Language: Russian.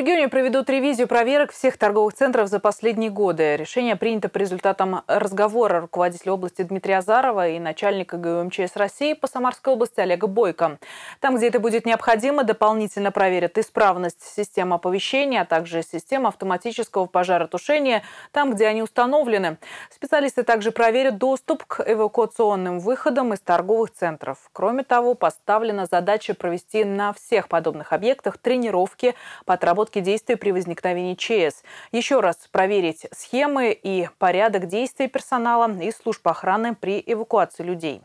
регионе проведут ревизию проверок всех торговых центров за последние годы. Решение принято по результатам разговора руководителя области Дмитрия Азарова и начальника ГУМЧС России по Самарской области Олега Бойко. Там, где это будет необходимо, дополнительно проверят исправность системы оповещения, а также система автоматического пожаротушения, там, где они установлены. Специалисты также проверят доступ к эвакуационным выходам из торговых центров. Кроме того, поставлена задача провести на всех подобных объектах тренировки по отработке разработки действий при возникновении ЧС, еще раз проверить схемы и порядок действий персонала и служб охраны при эвакуации людей.